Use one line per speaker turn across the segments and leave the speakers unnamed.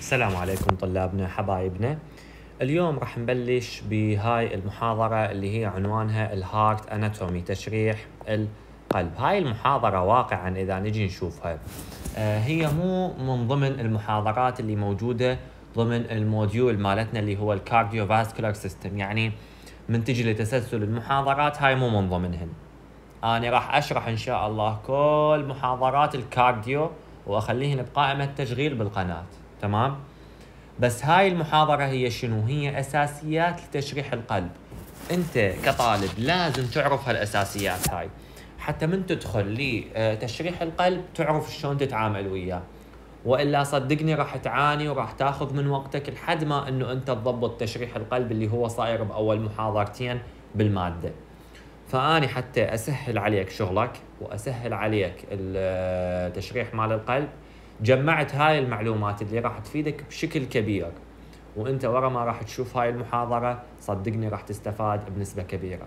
السلام عليكم طلابنا حبايبنا اليوم راح نبلش بهاي المحاضرة اللي هي عنوانها الهارت اناتومي تشريح القلب هاي المحاضرة واقعا اذا نجي نشوفها آه، هي مو من ضمن المحاضرات اللي موجودة ضمن الموديول مالتنا اللي هو الكارديو فاسكولار سيستم يعني من تجي لتسلسل المحاضرات هاي مو من ضمنهن انا راح اشرح ان شاء الله كل محاضرات الكارديو واخليهن بقائمة تشغيل بالقناة تمام بس هاي المحاضرة هي شنو هي أساسيات لتشريح القلب أنت كطالب لازم تعرف هالأساسيات هاي حتى من تدخل لتشريح آه، القلب تعرف شلون تتعامل وياه والا صدقني راح تعاني وراح تاخذ من وقتك لحد ما انه انت تضبط تشريح القلب اللي هو صاير باول محاضرتين بالماده. فاني حتى اسهل عليك شغلك واسهل عليك التشريح آه، مال القلب جمعت هاي المعلومات اللي راح تفيدك بشكل كبير وانت ورا ما راح تشوف هاي المحاضرة صدقني راح تستفاد بنسبة كبيرة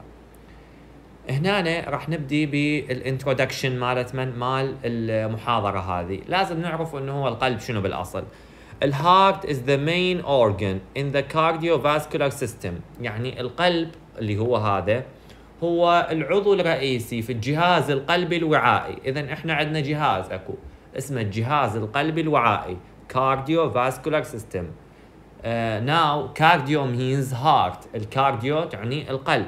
هنا راح نبدي بالانترودكشن مالت من مال المحاضرة هذه لازم نعرف انه هو القلب شنو بالاصل الهارت is the main organ in the cardiovascular system يعني القلب اللي هو هذا هو العضو الرئيسي في الجهاز القلبي الوعائي اذا احنا عندنا جهاز اكو اسمه الجهاز القلبي الوعائي كارديو system سيستم uh, now cardio means heart الكارديو تعني القلب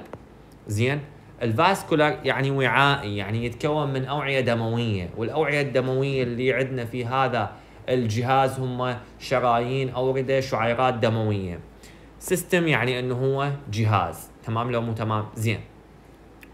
زين الفاسكولار يعني وعائي يعني يتكون من أوعية دموية والأوعية الدموية اللي عندنا في هذا الجهاز هم شرايين أوردة شعيرات دموية سيستم يعني انه هو جهاز تمام لو مو تمام زين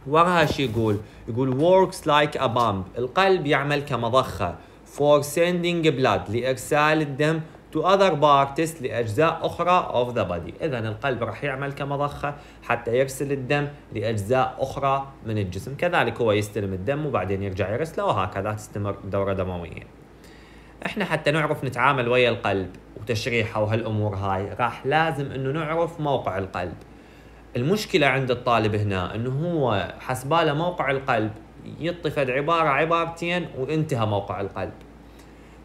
وراها شو يقول يقول works like a bomb القلب يعمل كمضخة for sending blood لإرسال الدم to other parts لأجزاء أخرى of the body إذا القلب راح يعمل كمضخة حتى يرسل الدم لأجزاء أخرى من الجسم كذلك هو يستلم الدم وبعدين يرجع يرسله وهكذا تستمر الدورة دموية إحنا حتى نعرف نتعامل ويا القلب وتشريحه وهالأمور هاي راح لازم أنه نعرف موقع القلب المشكلة عند الطالب هنا أنه هو حسباله موقع القلب يطفد عباره عبارتين وانتهى موقع القلب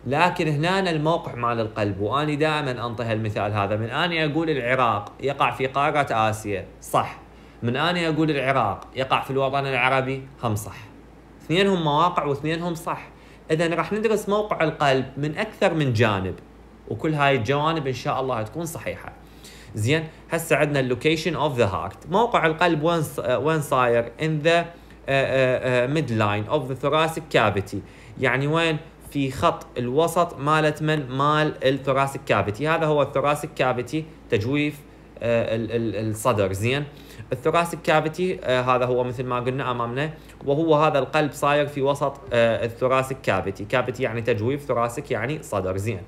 لكن هنا الموقع مال القلب واني دائما انطي هالمثال هذا من اني اقول العراق يقع في قاره اسيا صح من اني اقول العراق يقع في الوطن العربي هم صح اثنينهم مواقع واثنينهم صح اذا راح ندرس موقع القلب من اكثر من جانب وكل هاي الجوانب ان شاء الله تكون صحيحه زين هسه عندنا اللوكيشن اوف ذا هارت موقع القلب وين وين صاير ان ذا ميد لاين اوف ذا ثوراسيك كافيتي يعني وين في خط الوسط مالت من مال الثوراسيك كافيتي هذا هو الثوراسيك كافيتي تجويف آه، الصدر زين الثوراسيك آه، كافيتي هذا هو مثل ما قلنا امامنا وهو هذا القلب صاير في وسط الثوراسيك كافيتي كافيتي يعني تجويف ثوراسيك يعني صدر زين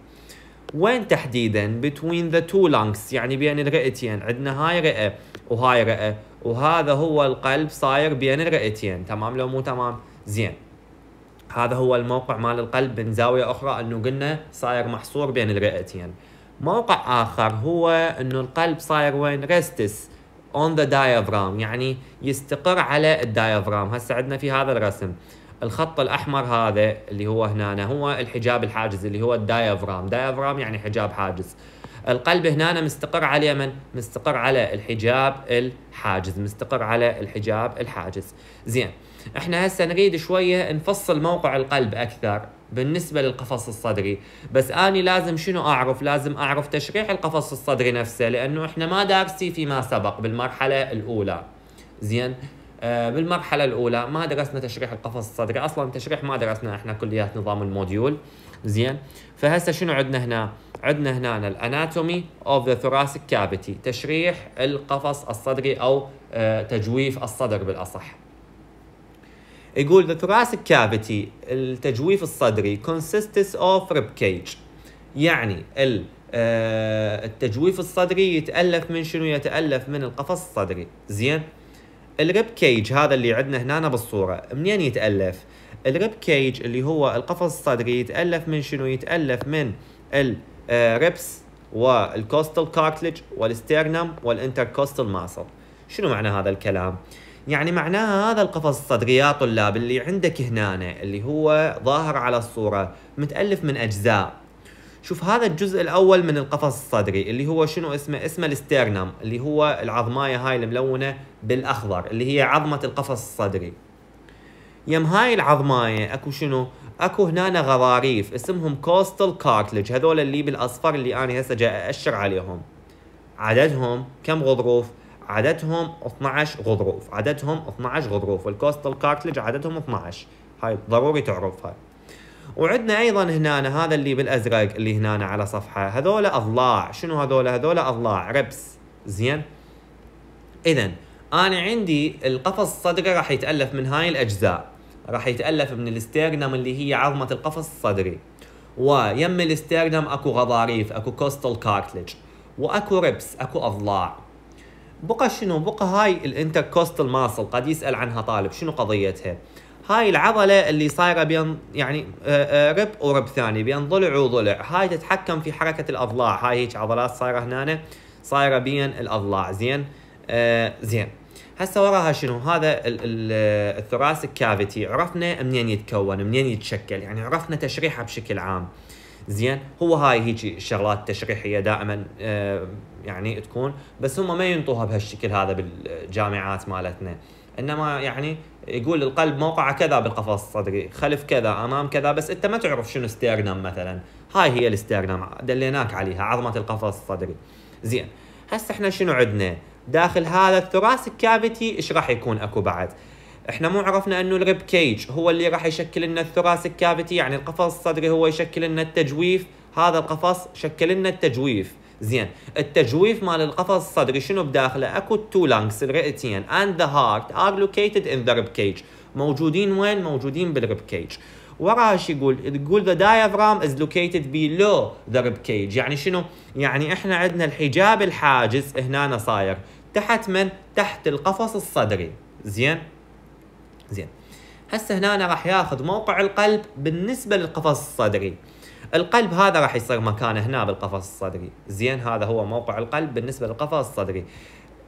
وين تحديدا between the two lungs يعني بين الرئتين عندنا هاي رئه وهاي رئه وهذا هو القلب صاير بين الرئتين تمام لو مو تمام زين هذا هو الموقع مال القلب من زاوية أخرى أنه قلنا صاير محصور بين الرئتين موقع آخر هو أنه القلب صاير وين ريستس اون ذا diaphragm يعني يستقر على الديافرام هسه عندنا في هذا الرسم الخط الاحمر هذا اللي هو هنا هو الحجاب الحاجز اللي هو الديافرام ديافرام يعني حجاب حاجز القلب هنا مستقر على من؟ مستقر على الحجاب الحاجز مستقر على الحجاب الحاجز زين احنا هسه نريد شوية نفصل موقع القلب أكثر بالنسبة للقفص الصدري بس أني لازم شنو أعرف لازم أعرف تشريح القفص الصدري نفسه لأنه إحنا ما دارسي فيما سبق بالمرحلة الأولى زين آه، بالمرحلة الأولى ما درسنا تشريح القفص الصدري أصلا تشريح ما درسنا إحنا كليات نظام الموديول زين فهسه شنو عندنا هنا عندنا هنا الاناتومي اوف ذا ثوراسيك كافيتي تشريح القفص الصدري او آه، تجويف الصدر بالاصح يقول the thoracic cavity التجويف الصدري consists of rib cage يعني آه، التجويف الصدري يتألف من شنو يتألف من القفص الصدري زين الريب كيج هذا اللي عندنا هنا بالصورة منين يتألف؟ الريب كيج اللي هو القفص الصدري يتألف من شنو؟ يتألف من الريبس والكوستال كارتلج والستيرنم والانتركوستال ماسل شنو معنى هذا الكلام؟ يعني معناها هذا القفص الصدري يا طلاب اللي عندك هنا اللي هو ظاهر على الصورة متألف من أجزاء شوف هذا الجزء الاول من القفص الصدري اللي هو شنو اسمه اسمه الستيرنم اللي هو العظمايه هاي الملونه بالاخضر اللي هي عظمه القفص الصدري يم هاي العظمايه اكو شنو اكو هنا غضاريف اسمهم كوستال كارتلج هذول اللي بالاصفر اللي انا هسه جاي اشر عليهم عددهم كم غضروف عددهم 12 غضروف عددهم 12 غضروف والكوستال كارتلج عددهم 12 هاي ضروري تعرفها وعندنا ايضا هنا هذا اللي بالازرق اللي هنا على صفحه هذول اضلاع شنو هذول هذول اضلاع ربس زين اذا انا عندي القفص الصدري راح يتالف من هاي الاجزاء راح يتالف من الاستيرنم اللي هي عظمه القفص الصدري ويم الاستيرنم اكو غضاريف اكو كوستال كارتلج واكو ربس اكو اضلاع بقى شنو بقى هاي الانتركوستال ماسل قد يسال عنها طالب شنو قضيتها هاي العضله اللي صايره بين يعني آه، آه، رب ورب ثاني بين ضلع وضلع هاي تتحكم في حركه الاضلاع هاي هيك عضلات صايره هنا صايره بين الاضلاع زين آه زين هسه وراها شنو هذا آه، الثوراسيك كافيتي عرفنا منين يتكون منين يتشكل يعني عرفنا تشريحه بشكل عام زين هو هاي هيك الشغلات التشريحيه دائما آه يعني تكون بس هم ما ينطوها بهالشكل هذا بالجامعات مالتنا انما يعني يقول القلب موقعه كذا بالقفص الصدري خلف كذا امام كذا بس انت ما تعرف شنو ستيرنم مثلا هاي هي الستيرنم دليناك عليها عظمه القفص الصدري زين هسه احنا شنو عندنا داخل هذا الثوراسيك كافيتي ايش راح يكون اكو بعد احنا مو عرفنا انه الريب كيج هو اللي راح يشكل لنا الثوراسيك كافيتي يعني القفص الصدري هو يشكل لنا التجويف هذا القفص شكل لنا التجويف زين التجويف مال القفص الصدري شنو بداخله اكو تو لانكس الرئتين اند ذا هارت ار لوكيتد ان ذا ريب كيج موجودين وين موجودين بالريب كيج وراها شو يقول تقول ذا diaphragm از لوكيتد بيلو ذا ريب كيج يعني شنو يعني احنا عندنا الحجاب الحاجز هنا صاير تحت من تحت القفص الصدري زين زين هسه هنا راح ياخذ موقع القلب بالنسبه للقفص الصدري القلب هذا راح يصير مكانه هنا بالقفص الصدري زين هذا هو موقع القلب بالنسبه للقفص الصدري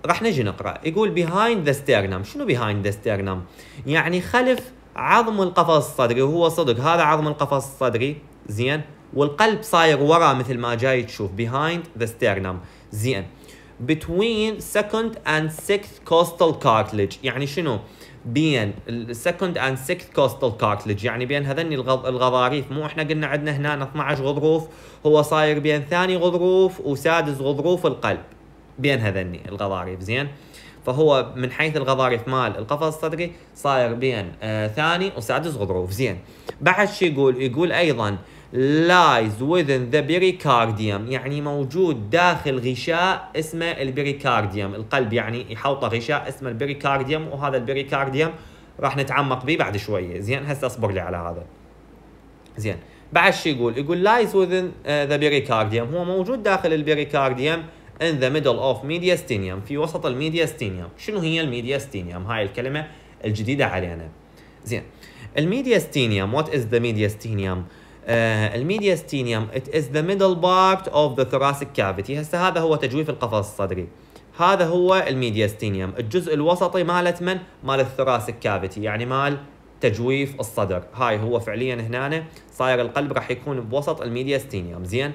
راح نجي نقرا يقول بيهايند ذا ستيرنم شنو بيهايند ذا ستيرنم يعني خلف عظم القفص الصدري وهو صدق هذا عظم القفص الصدري زين والقلب صاير ورا مثل ما جاي تشوف behind the sternum زين between second and sixth costal cartilage يعني شنو بين السكند اند سكت كوستال كارتلج يعني بين هذني الغضاريف مو احنا قلنا عندنا هنا 12 غضروف هو صاير بين ثاني غضروف وسادس غضروف القلب بين هذني الغضاريف زين فهو من حيث الغضاريف مال القفص الصدري صاير بين آه ثاني وسادس غضروف زين بعد شي يقول يقول ايضا lies within the pericardium يعني موجود داخل غشاء اسمه البريكارديوم القلب يعني يحوطه غشاء اسمه البريكارديوم وهذا البريكارديوم راح نتعمق به بعد شويه زين هسه اصبر لي على هذا زين بعد شو يقول يقول lies within ذا uh, pericardium هو موجود داخل البريكارديوم in the middle of mediastinum في وسط الميدياستينيوم شنو هي الميدياستينيوم هاي الكلمه الجديده علينا زين الميدياستينيوم وات از ذا ميدياستينيوم آه، الميدياستينيوم it is the middle part of the thoracic cavity هسه هذا هو تجويف القفص الصدري هذا هو الميدياستينيوم الجزء الوسطي مالت من مال الثوراسيك كافيتي يعني مال تجويف الصدر هاي هو فعليا هنا صاير القلب راح يكون بوسط الميدياستينيوم زين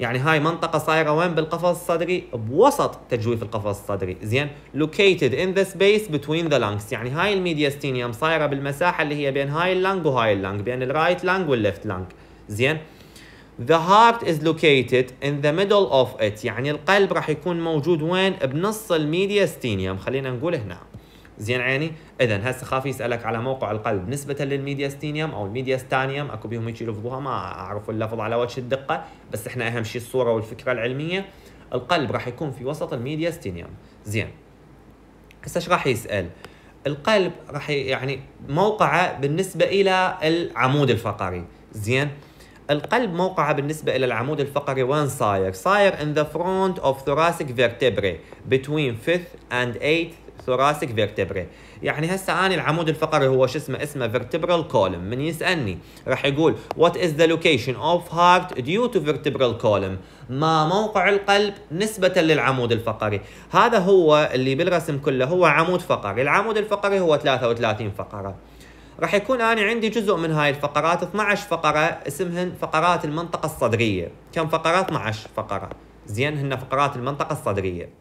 يعني هاي منطقه صايره وين بالقفص الصدري بوسط تجويف القفص الصدري زين located in the space between the lungs يعني هاي الميدياستينيوم صايره بالمساحه اللي هي بين هاي اللنج وهاي اللنج بين الرايت لنج والليفت لنج زين The heart is located in the middle of it يعني القلب راح يكون موجود وين بنص الميدياستينيوم خلينا نقول هنا زين عيني اذا هسه خاف يسالك على موقع القلب نسبه للميدياستينيوم او الميدياستانيوم اكو بهم هيك يلفظوها ما اعرف اللفظ على وجه الدقه بس احنا اهم شيء الصوره والفكره العلميه القلب راح يكون في وسط الميدياستينيوم زين هسه ايش راح يسال القلب راح يعني موقعه بالنسبه الى العمود الفقري زين القلب موقعه بالنسبة إلى العمود الفقري وين صاير؟ صاير in the front of thoracic vertebrae between 5th and 8th ثوراسيك فيرتبري يعني هسه انا العمود الفقري هو شو اسمه اسمه فيرتبرال كولم من يسالني راح يقول وات از ذا لوكيشن اوف هارت ديو تو فيرتبرال كولم ما موقع القلب نسبه للعمود الفقري هذا هو اللي بالرسم كله هو عمود فقري العمود الفقري هو 33 فقره راح يكون انا عندي جزء من هاي الفقرات 12 فقره اسمهن فقرات المنطقه الصدريه كم فقره 12 فقره زين هن فقرات المنطقه الصدريه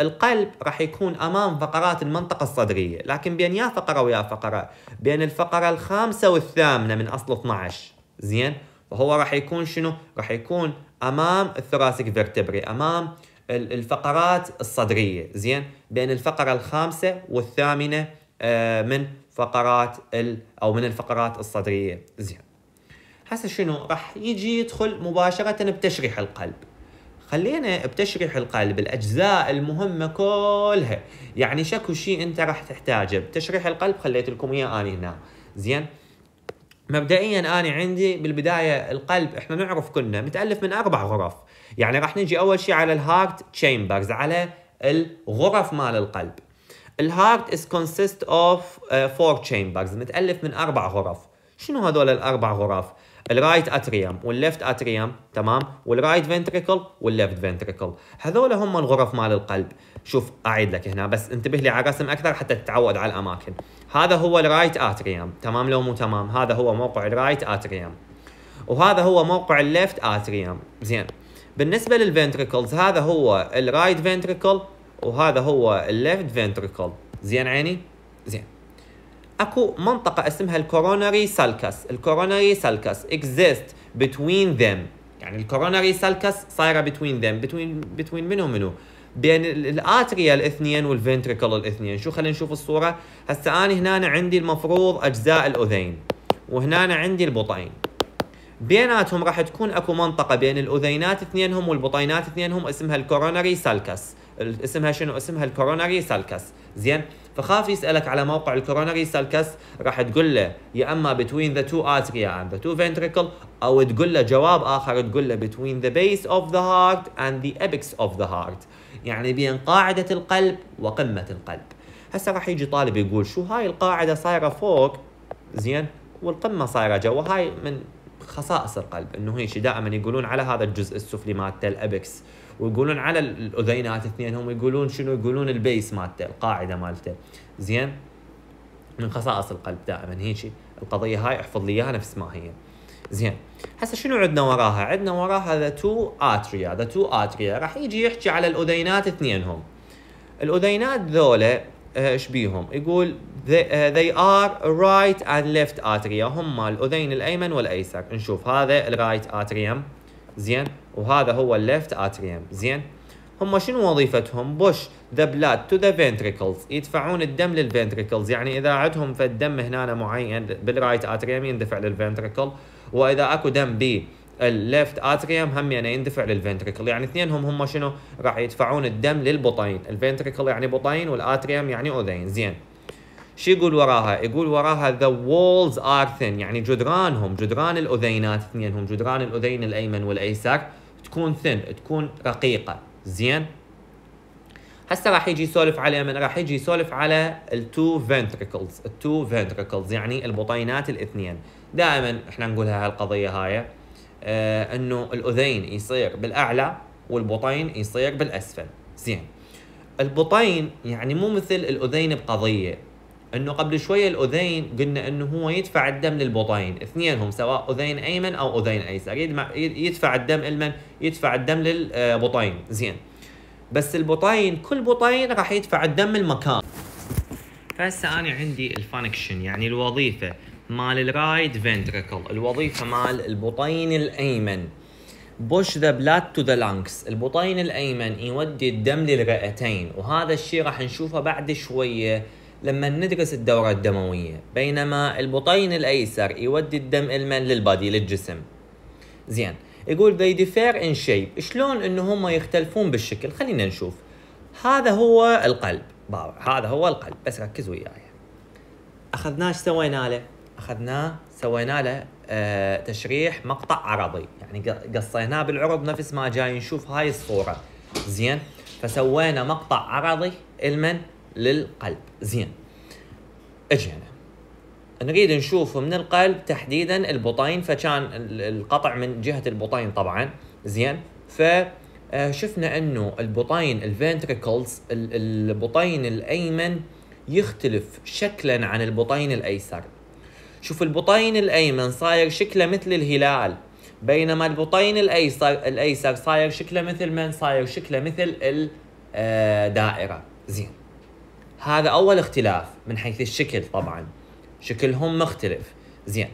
القلب راح يكون امام فقرات المنطقه الصدريه لكن بين يا فقره ويا فقره بين الفقره الخامسه والثامنه من اصل 12 زين فهو راح يكون شنو راح يكون امام الثراسك فيرتبري امام الفقرات الصدريه زين بين الفقره الخامسه والثامنه آه، من فقرات ال او من الفقرات الصدريه زين هسه شنو راح يجي يدخل مباشره بتشريح القلب خلينا بتشريح القلب الاجزاء المهمه كلها يعني شكو شيء انت راح تحتاجه بتشريح القلب خليت لكم اياه انا هنا زين مبدئيا انا عندي بالبدايه القلب احنا نعرف كنا متالف من اربع غرف يعني راح نجي اول شيء على الهارت تشامبرز على الغرف مال القلب الهارت از كونسيست اوف فور تشامبرز متالف من اربع غرف شنو هذول الاربع غرف الرايت اتريوم والليفت اتريوم تمام والرايت فنتريكل والليفت فنتريكل هذول هم الغرف مال القلب شوف اعيد لك هنا بس انتبه لي على الرسم اكثر حتى تتعود على الاماكن هذا هو الرايت اتريوم تمام لو مو تمام هذا هو موقع الرايت اتريوم وهذا هو موقع الليفت اتريوم زين بالنسبه للفنتريكلز هذا هو الرايت فنتريكل وهذا هو الليفت فنتريكل زين عيني زين اكو منطقه اسمها الكوروناري سالكس الكوروناري سالكس exist between them يعني الكوروناري سالكس صايره between them between between منو منو بين الاتريا الاثنين والفنتريكل الاثنين شو خلينا نشوف الصوره هسا انا هنا عندي المفروض اجزاء الاذين وهنا عندي البطين بيناتهم راح تكون اكو منطقه بين الاذينات اثنينهم والبطينات اثنينهم اسمها الكوروناري سالكس اسمها شنو اسمها الكوروناري سالكس زين فخاف يسالك على موقع الكوروناري سالكس راح تقول له يا اما بتوين ذا تو اتريا اند ذا تو فنتريكل او تقول له جواب اخر تقول له بتوين ذا بيس اوف ذا هارت اند ذا ابيكس اوف ذا هارت يعني بين قاعده القلب وقمه القلب هسه راح يجي طالب يقول شو هاي القاعده صايره فوق زين والقمه صايره جوا هاي من خصائص القلب انه هيك دائما يقولون على هذا الجزء السفلي مالته الابكس ويقولون على الاذينات اثنين هم يقولون شنو يقولون البيس مالته القاعده مالته زين من خصائص القلب دائما هيجي القضيه هاي احفظ لي اياها نفس ما هي زين هسه شنو عندنا وراها عندنا وراها ذا تو اتريا ذا تو اتريا راح يجي يحكي على الاذينات اثنينهم الاذينات ذولا آه، ايش بيهم يقول آه، they, are right and left atria هم الاذين الايمن والايسر نشوف هذا الرايت اتريوم زين وهذا هو الليفت اتريوم زين هم شنو وظيفتهم بوش ذا بلاد تو ذا فينتريكلز يدفعون الدم للفينتريكلز يعني اذا عندهم الدم هنا معين بالرايت اتريوم يندفع للفينتريكل واذا اكو دم بي الليفت اتريوم هم يعني يندفع للفنتركل يعني اثنينهم هم شنو راح يدفعون الدم للبطين الفنتركل يعني بطين والاتريوم يعني اذين زين شو يقول وراها؟ يقول وراها the walls are thin يعني جدرانهم جدران الاذينات اثنينهم جدران الاذين الايمن والايسر تكون thin تكون رقيقه زين؟ هسه راح يجي يسولف على من راح يجي يسولف على التو فنتركلز التو فنتركلز يعني البطينات الاثنين دائما احنا نقولها هالقضيه هاي آه انه الاذين يصير بالاعلى والبطين يصير بالاسفل زين البطين يعني مو مثل الاذين بقضيه انه قبل شويه الاذين قلنا انه هو يدفع الدم للبطين اثنينهم سواء اذين ايمن او اذين ايسر يدفع الدم لمن يدفع الدم للبطين آه، زين بس البطين كل بطين راح يدفع الدم المكان فهسه انا عندي الفانكشن يعني الوظيفه مال الرايت فنتركل الوظيفه مال البطين الايمن بوش ذا بلاد تو ذا لانكس البطين الايمن يودي الدم للرئتين وهذا الشيء راح نشوفه بعد شويه لما ندرس الدورة الدموية بينما البطين الأيسر يودي الدم المن للبادي للجسم زين يقول they differ in shape شلون انه هم يختلفون بالشكل خلينا نشوف هذا هو القلب باور. هذا هو القلب بس ركز وياي اخذناه ايش سوينا له اخذناه سوينا له آه تشريح مقطع عرضي يعني قصيناه بالعرض نفس ما جاي نشوف هاي الصوره زين فسوينا مقطع عرضي المن للقلب زين اجي هنا نريد نشوف من القلب تحديدا البطين فكان القطع من جهه البطين طبعا زين ف آه، شفنا انه البطين الفنتريكلز البطين الايمن يختلف شكلا عن البطين الايسر شوف البطين الايمن صاير شكله مثل الهلال بينما البطين الايسر الايسر صاير شكله مثل من صاير شكله مثل الدائره آه، زين هذا اول اختلاف من حيث الشكل طبعا شكلهم مختلف زين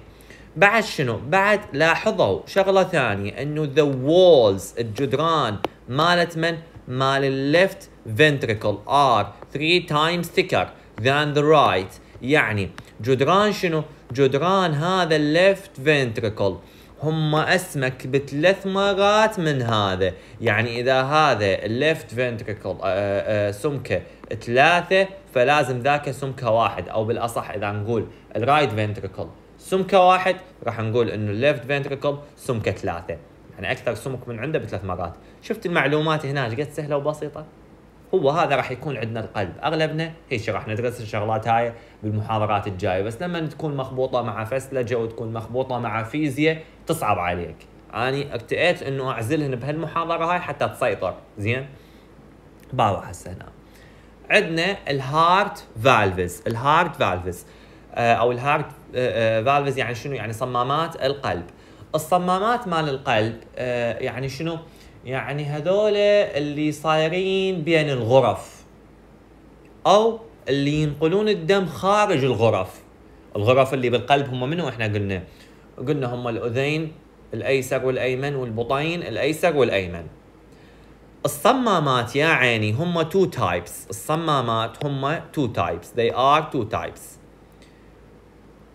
بعد شنو بعد لاحظوا شغله ثانيه انه ذا وولز الجدران مالت من مال الليفت ventricle ار 3 تايمز ثيكر than the right يعني جدران شنو جدران هذا الليفت ventricle هم اسمك بثلاث مرات من هذا يعني اذا هذا الليفت ventricle آه، آه، سمكه ثلاثة فلازم ذاك سمكة واحد أو بالأصح إذا نقول الرايت فنتركل سمكة واحد راح نقول إنه الليفت فنتركل سمكة ثلاثة يعني أكثر سمك من عنده بثلاث مرات شفت المعلومات هنا قد سهلة وبسيطة هو هذا راح يكون عندنا القلب اغلبنا هيك راح ندرس الشغلات هاي بالمحاضرات الجايه بس لما تكون مخبوطه مع فسلجه وتكون مخبوطه مع فيزياء تصعب عليك اني ارتئيت انه اعزلهن بهالمحاضره هاي حتى تسيطر زين بروح هسه هنا عندنا الهارت فالفز الهارت فالفز او الهارت آه، آه، فالفز يعني شنو يعني صمامات القلب الصمامات مال القلب آه، يعني شنو يعني هذول اللي صايرين بين الغرف او اللي ينقلون الدم خارج الغرف الغرف اللي بالقلب هم منو احنا قلنا قلنا هم الاذين الايسر والايمن والبطين الايسر والايمن الصمامات يا عيني هم تو تايبس الصمامات هم تو تايبس they are two types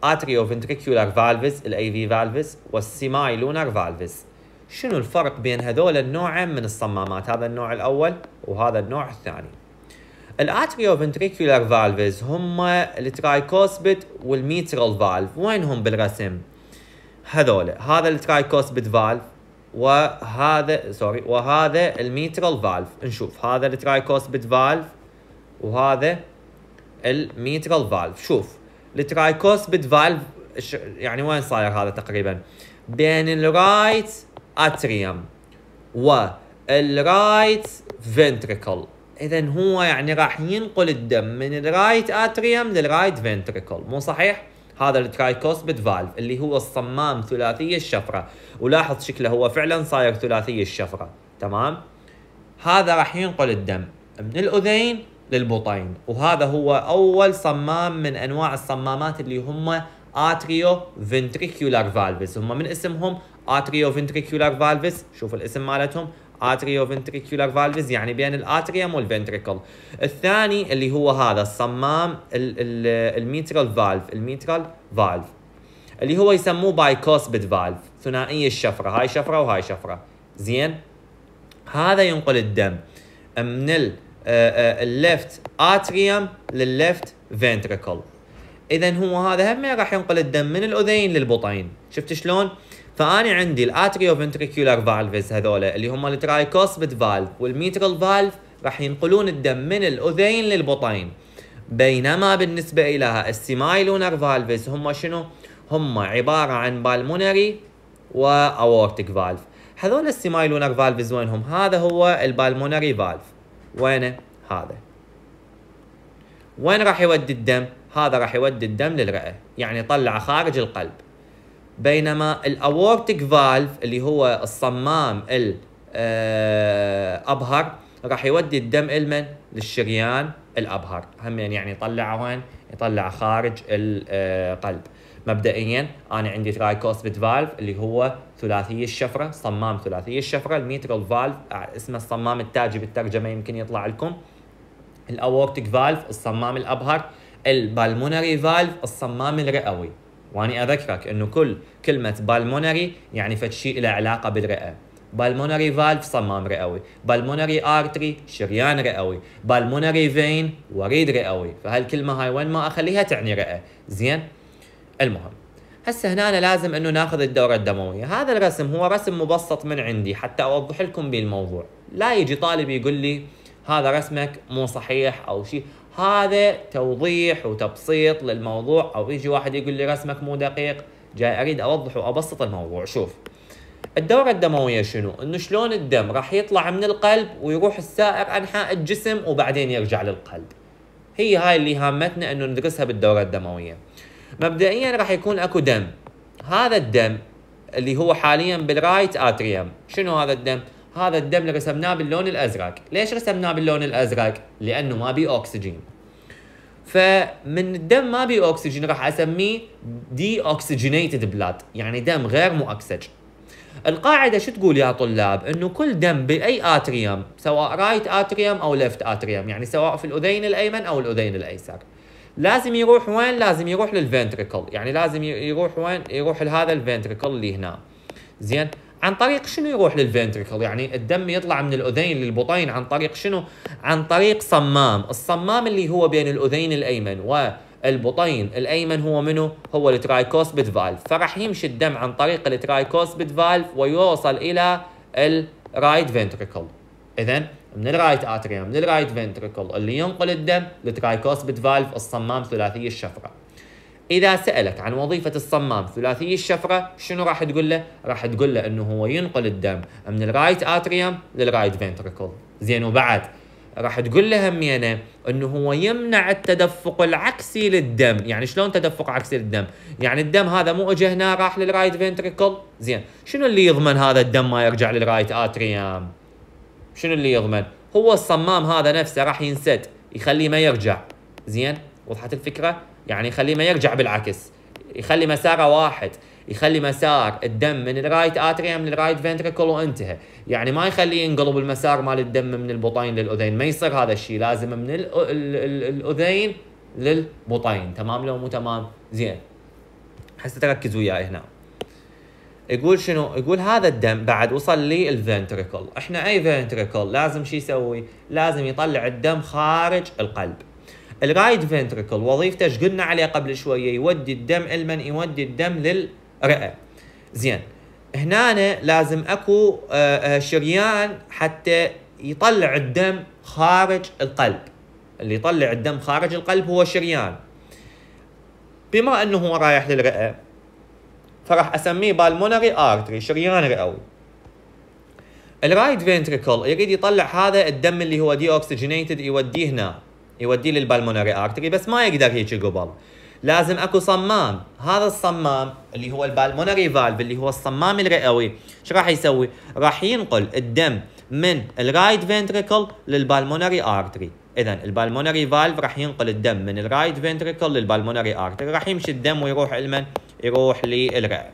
atrioventricular valves الاي في valves لونر valves شنو الفرق بين هذول النوعين من الصمامات هذا النوع الاول وهذا النوع الثاني الاتريوفنتريكولار فالفز هم الترايكوسبت والميترال فالف وين هم بالرسم هذول هذا الترايكوسبت فالف وهذا سوري وهذا الميترال فالف نشوف هذا الترايكوسبيد فالف وهذا الميترال فالف شوف الترايكوسبيد فالف يعني وين صاير هذا تقريبا بين الرايت اتريوم والرايت فنتريكل اذا هو يعني راح ينقل الدم من الرايت اتريوم للرايت فنتريكل مو صحيح هذا الترايكوسبيد فالف اللي هو الصمام ثلاثي الشفرة ولاحظ شكله هو فعلا صاير ثلاثي الشفرة تمام هذا راح ينقل الدم من الأذين للبطين وهذا هو أول صمام من أنواع الصمامات اللي هم اتريو فنتريكيولار فالفز هم من اسمهم اتريو فنتريكيولار فالفز شوف الاسم مالتهم فنتريكيولار فالفز يعني بين الاتريوم والفنتريكل الثاني اللي هو هذا الصمام الميترال فالف الميترال فالف اللي هو يسموه بايكوسبيد فالف ثنائيه الشفره هاي شفره وهاي شفره زين هذا ينقل الدم من الليفت اتريوم للليفت فنتريكل اذا هو هذا هم راح ينقل الدم من الاذين للبطين شفت شلون فانا عندي الاتريو فنتريكيولار فالفز هذولا اللي هم الترايكوسبت فالف والميترال فالف راح ينقلون الدم من الاذين للبطين بينما بالنسبه الى السيمايلونر فالفز هم شنو هم عباره عن بالمونري واورتيك فالف هذول السيمايلونر فالفز وينهم هذا هو البالمونري فالف وينه هذا وين راح يودي الدم هذا راح يودي الدم للرئه يعني طلع خارج القلب بينما الاورتيك فالف اللي هو الصمام الابهر آه، راح يودي الدم المن للشريان الابهر هم يعني, يعني يطلعه وين يطلع خارج القلب مبدئيا انا عندي ترايكوسبيت فالف اللي هو ثلاثي الشفره صمام ثلاثي الشفره الميترال فالف اسمه الصمام التاجي بالترجمه يمكن يطلع لكم الاورتيك فالف الصمام الابهر البالمونري فالف الصمام الرئوي واني اذكرك انه كل كلمه بالمونري يعني فد شيء له علاقه بالرئه بالمونري فالف صمام رئوي بالمونري ارتري شريان رئوي بالمونري فين وريد رئوي فهالكلمه هاي وين ما اخليها تعني رئه زين المهم هسه هنا أنا لازم انه ناخذ الدوره الدمويه هذا الرسم هو رسم مبسط من عندي حتى اوضح لكم به الموضوع لا يجي طالب يقول لي هذا رسمك مو صحيح او شيء هذا توضيح وتبسيط للموضوع او يجي واحد يقول لي رسمك مو دقيق جاي اريد اوضح وابسط الموضوع شوف الدورة الدموية شنو؟ انه شلون الدم راح يطلع من القلب ويروح لسائر انحاء الجسم وبعدين يرجع للقلب. هي هاي اللي هامتنا انه ندرسها بالدورة الدموية. مبدئيا راح يكون اكو دم. هذا الدم اللي هو حاليا بالرايت اتريوم، شنو هذا الدم؟ هذا الدم اللي رسمناه باللون الازرق ليش رسمناه باللون الازرق لانه ما بي اكسجين فمن الدم ما بي اكسجين راح اسميه دي اوكسجينيتد بلاد يعني دم غير مؤكسج القاعدة شو تقول يا طلاب؟ انه كل دم باي اتريوم سواء رايت اتريوم او ليفت اتريوم يعني سواء في الاذين الايمن او الاذين الايسر. لازم يروح وين؟ لازم يروح للفنتريكل، يعني لازم يروح وين؟ يروح لهذا الفنتريكل اللي هنا. زين؟ عن طريق شنو يروح للفنتركل يعني الدم يطلع من الاذين للبطين عن طريق شنو عن طريق صمام الصمام اللي هو بين الاذين الايمن و البطين الايمن هو منه هو الترايكوسبيد فالف فراح يمشي الدم عن طريق الترايكوسبيد فالف ويوصل الى الرايت فنتريكل اذا من الرايت اتريوم للرايت فنتريكل اللي ينقل الدم للترايكوسبيت فالف الصمام ثلاثي الشفره إذا سألك عن وظيفة الصمام ثلاثي الشفرة شنو راح تقول له؟ راح تقول له إنه هو ينقل الدم من الرايت آتريوم للرايت فنتركل زين وبعد راح تقول له همينه انه هو يمنع التدفق العكسي للدم، يعني شلون تدفق عكسي للدم؟ يعني الدم هذا مو اجى هنا راح للرايت فنتركل، زين، شنو اللي يضمن هذا الدم ما يرجع للرايت اتريوم؟ شنو اللي يضمن؟ هو الصمام هذا نفسه راح ينسد، يخليه ما يرجع، زين؟ وضحت الفكره؟ يعني يخليه ما يرجع بالعكس يخلي مساره واحد يخلي مسار الدم من الرايت اتريوم للرايت فنتريكل وانتهى يعني ما يخليه ينقلب المسار مال الدم من البطين للاذين ما يصير هذا الشيء لازم من الاذين للبطين تمام لو مو تمام زين هسه تركز وياي هنا يقول شنو يقول هذا الدم بعد وصل لي الفنتريكل احنا اي فنتريكل لازم شو يسوي لازم يطلع الدم خارج القلب الرايت فنتركل وظيفته ايش قلنا عليه قبل شويه يودي الدم لمن يودي الدم للرئه زين هنا لازم اكو آه، آه، شريان حتى يطلع الدم خارج القلب اللي يطلع الدم خارج القلب هو شريان بما انه هو رايح للرئه فراح اسميه بالمونري ارتري شريان رئوي الرايت فنتركل يريد يطلع هذا الدم اللي هو دي اوكسجينيتد يوديه هنا يوديه للبلمونري ارتري بس ما يقدر هيك قبل لازم اكو صمام هذا الصمام اللي هو البالمونري فالف اللي هو الصمام الرئوي ايش راح يسوي راح ينقل الدم من الرايت فينتريكل للبالمونري ارتري اذا البالمونري فالف راح ينقل الدم من الرايت فينتريكل للبالمونري ارتري راح يمشي الدم ويروح لمن يروح للرئه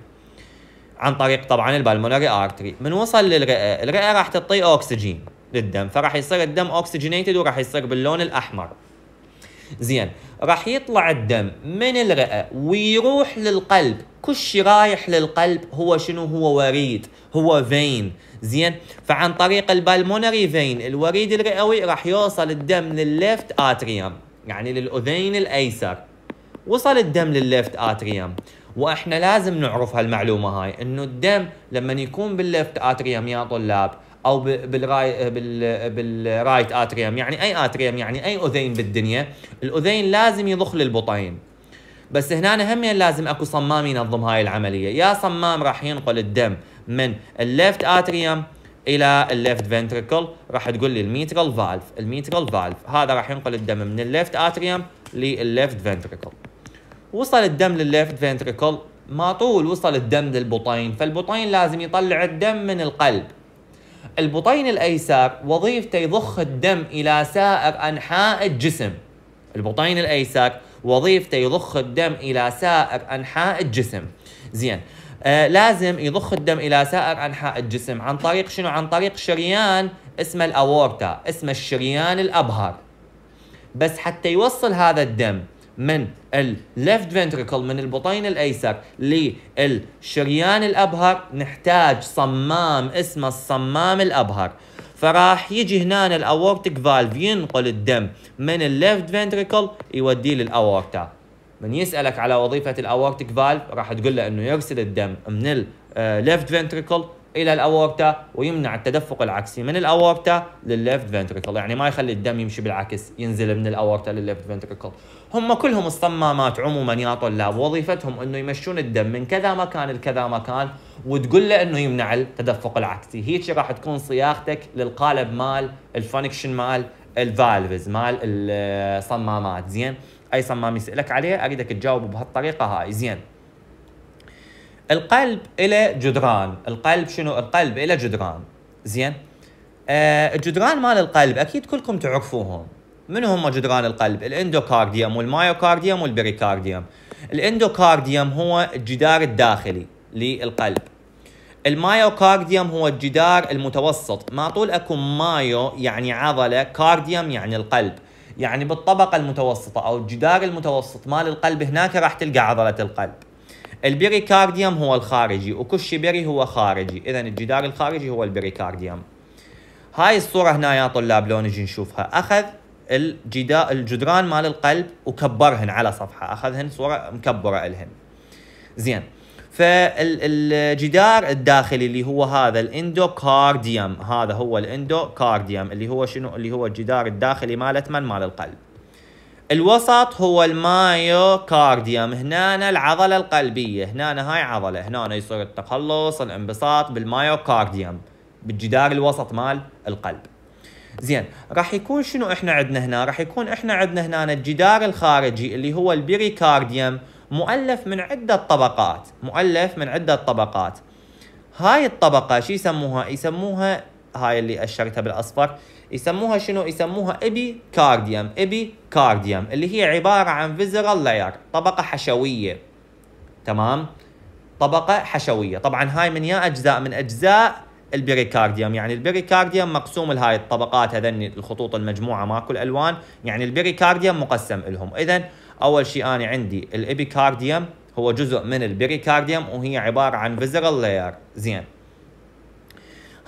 عن طريق طبعا البالمونري ارتري من وصل للرئه الرئه راح تعطيه اكسجين للدم فراح يصير الدم اوكسجينيتد وراح يصير باللون الاحمر زين راح يطلع الدم من الرئه ويروح للقلب كل شيء رايح للقلب هو شنو هو وريد هو فين زين فعن طريق البالمونري فين الوريد الرئوي راح يوصل الدم للليفت اتريوم يعني للاذين الايسر وصل الدم للليفت اتريوم واحنا لازم نعرف هالمعلومه هاي انه الدم لما يكون بالليفت اتريوم يا طلاب او بالراي بال بالرايت اتريم يعني اي اتريم يعني اي اذين بالدنيا الاذين لازم يضخ للبطين بس هنا هم لازم اكو صمام ينظم هاي العمليه يا صمام راح ينقل الدم من الليفت اتريم الى الليفت فنتريكل راح تقول لي الميترال فالف الميترال فالف هذا راح ينقل الدم من الليفت اتريم للليفت فنتريكل وصل الدم للليفت فنتريكل ما طول وصل الدم للبطين فالبطين لازم يطلع الدم من القلب البطين الأيسر وظيفته يضخ الدم إلى سائر أنحاء الجسم البطين الأيسر وظيفته يضخ الدم إلى سائر أنحاء الجسم زين آه لازم يضخ الدم إلى سائر أنحاء الجسم عن طريق شنو عن طريق شريان اسمه الأورتا اسمه الشريان الأبهر بس حتى يوصل هذا الدم من الليفت فنتريكل من البطين الايسر للشريان الابهر نحتاج صمام اسمه الصمام الابهر فراح يجي هنا الاورتيك فالف ينقل الدم من الليفت فنتريكل يوديه للاورتا من يسالك على وظيفه الاورتيك فالف راح تقول له انه يرسل الدم من الليفت فنتريكل الى الاورتا ويمنع التدفق العكسي من الاورتا للليفت فنتريكل يعني ما يخلي الدم يمشي بالعكس ينزل من الاورتا للليفت فنتريكل هم كلهم الصمامات عموما يا طلاب وظيفتهم انه يمشون الدم من كذا مكان لكذا مكان وتقول له انه يمنع التدفق العكسي هيك راح تكون صياغتك للقالب مال الفانكشن مال الفالفز مال الصمامات زين اي صمام يسالك عليه اريدك تجاوبه بهالطريقه هاي زين القلب إلى جدران القلب شنو القلب إلى جدران زين آه الجدران مال القلب اكيد كلكم تعرفوهم من هم جدران القلب الاندوكارديوم والمايوكارديوم والبريكارديوم الاندوكارديوم هو الجدار الداخلي للقلب المايوكارديوم هو الجدار المتوسط ما طول اكو مايو يعني عضله كارديوم يعني القلب يعني بالطبقه المتوسطه او الجدار المتوسط مال القلب هناك راح تلقى عضله القلب البريكارديوم هو الخارجي وكل شيء بري هو خارجي اذا الجدار الخارجي هو البريكارديوم هاي الصوره هنا يا طلاب لو نجي نشوفها اخذ الجدا الجدران مال القلب وكبرهن على صفحه اخذهن صوره مكبره الهن زين فالجدار الداخلي اللي هو هذا الاندوكارديوم هذا هو الاندوكارديوم اللي هو شنو اللي هو الجدار الداخلي مالت من مال القلب الوسط هو المايوكارديوم هنا العضلة القلبية هنا هاي عضلة هنا يصير التقلص الانبساط بالمايوكارديوم بالجدار الوسط مال القلب زين راح يكون شنو احنا عندنا هنا راح يكون احنا عندنا هنا الجدار الخارجي اللي هو البريكارديوم مؤلف من عده طبقات مؤلف من عده طبقات هاي الطبقه شو يسموها يسموها هاي اللي اشرتها بالاصفر يسموها شنو يسموها ابي كارديوم ابي كارديوم اللي هي عباره عن فيزرال لاير طبقه حشويه تمام طبقه حشويه طبعا هاي من يا اجزاء من اجزاء البريكارديوم يعني البريكارديوم مقسوم لهاي الطبقات هذني الخطوط المجموعه ماكو الالوان يعني البريكارديوم مقسم لهم اذا اول شيء انا عندي الابيكارديوم هو جزء من البريكارديوم وهي عباره عن فيزرال لاير زين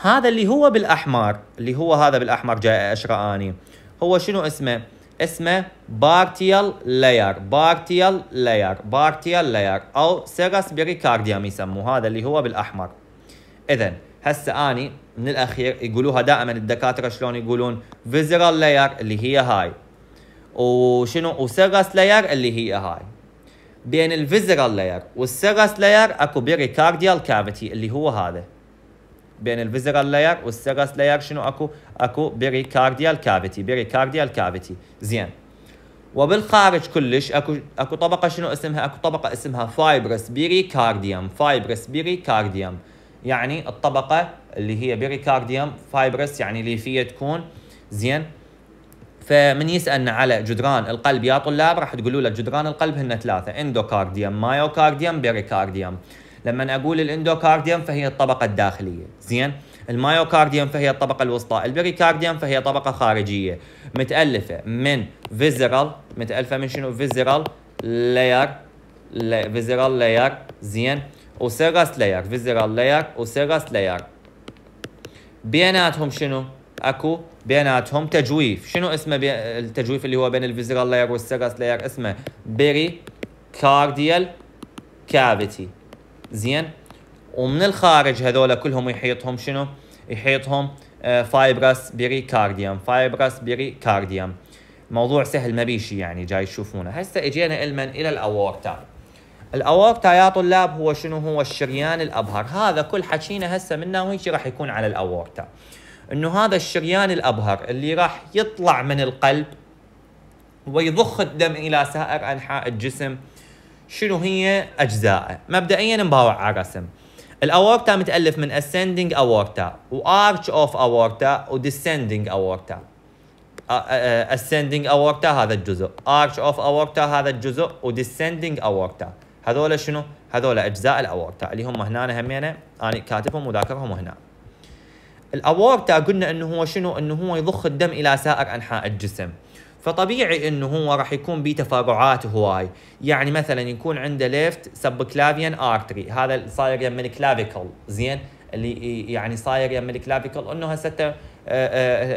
هذا اللي هو بالاحمر اللي هو هذا بالاحمر جاي اشرى اني هو شنو اسمه اسمه بارتيال لاير بارتيال لاير بارتيال لاير او سيرس بريكارديوم يسموه هذا اللي هو بالاحمر اذا هسه اني من الاخير يقولوها دائما الدكاتره شلون يقولون فيزرال لاير اللي هي هاي وشنو وسيرس لاير اللي هي هاي بين الفيزرال لاير والسيرس لاير اكو بيريكارديال كافيتي اللي هو هذا بين الفيزرال لاير والسيرس لاير شنو اكو اكو بيريكارديال كافيتي بيريكارديال كافيتي زين وبالخارج كلش اكو اكو طبقه شنو اسمها اكو طبقه اسمها فايبرس بيريكارديوم فايبرس بيريكارديوم يعني الطبقه اللي هي بيريكارديوم فايبرس يعني ليفيه تكون زين فمن يسالنا على جدران القلب يا طلاب راح تقولوا له جدران القلب هن ثلاثه اندوكارديوم مايوكارديوم بيريكارديوم لما اقول الاندوكارديوم فهي الطبقه الداخليه زين المايوكارديوم فهي الطبقه الوسطى البريكارديوم فهي طبقه خارجيه متالفه من فيزرال متالفه من شنو فيزرال لاير فيزرال لاير زين وسيرس لاير فيزيرال لاير وسيرس لاير بيناتهم شنو؟ اكو بيناتهم تجويف شنو اسمه بي... التجويف اللي هو بين الفيزيرال لاير والسيرس لاير اسمه بيري كارديال كافيتي زين ومن الخارج هذول كلهم يحيطهم شنو يحيطهم فايبرس كارديام فايبرس كارديام موضوع سهل ما بيشي يعني جاي تشوفونه هسه اجينا المن الى الاورتا الاورتا يا طلاب هو شنو هو الشريان الابهر هذا كل حكينا هسه منه وهيك راح يكون على الاورتا انه هذا الشريان الابهر اللي راح يطلع من القلب ويضخ الدم الى سائر انحاء الجسم شنو هي اجزائه مبدئيا نباوع على رسم الاورتا متالف من ascending aorta وارش اوف اورتا وديسندنج aorta ascending aorta هذا الجزء arch of aorta هذا الجزء وديسندنج aorta هذول شنو هذول اجزاء الاورتا اللي هم هنا همينه انا كاتبهم وذاكرهم هنا الاورتا قلنا انه هو شنو انه هو يضخ الدم الى سائر انحاء الجسم فطبيعي انه هو راح يكون به تفرعات هواي يعني مثلا يكون عنده ليفت سبكلافيان ارتري هذا صاير يم يعني الكلافيكل زين اللي يعني صاير يم يعني الكلافيكل انه هسه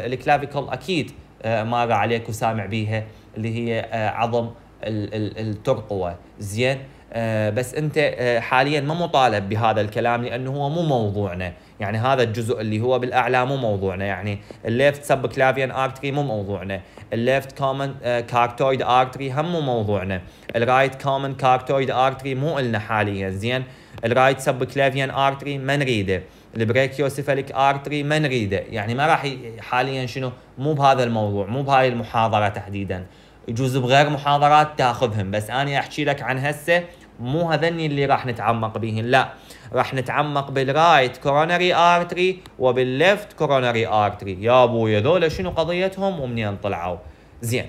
الكلافيكل اكيد مر عليك وسامع بيها اللي هي آه، عظم الترقوه زين آه، بس انت آه، حاليا ما مطالب بهذا الكلام لانه هو مو موضوعنا يعني هذا الجزء اللي هو بالاعلى مو موضوعنا يعني الليفت سب كلافيان ارتري مو موضوعنا الليفت كومن كاركتويد ارتري هم مو موضوعنا الرايت كومن كاركتويد ارتري مو النا حاليا زين الرايت سب كلافيان ارتري ما نريده البريكيوسيفاليك ارتري ما نريده يعني ما راح حاليا شنو مو بهذا الموضوع مو بهاي المحاضره تحديدا يجوز بغير محاضرات تاخذهم بس انا احكي لك عن هسه مو هذني اللي راح نتعمق بهن لا راح نتعمق بالرايت كوروناري ارتري وبالليفت كوروناري ارتري يا ابوي ذولا شنو قضيتهم ومنين طلعوا زين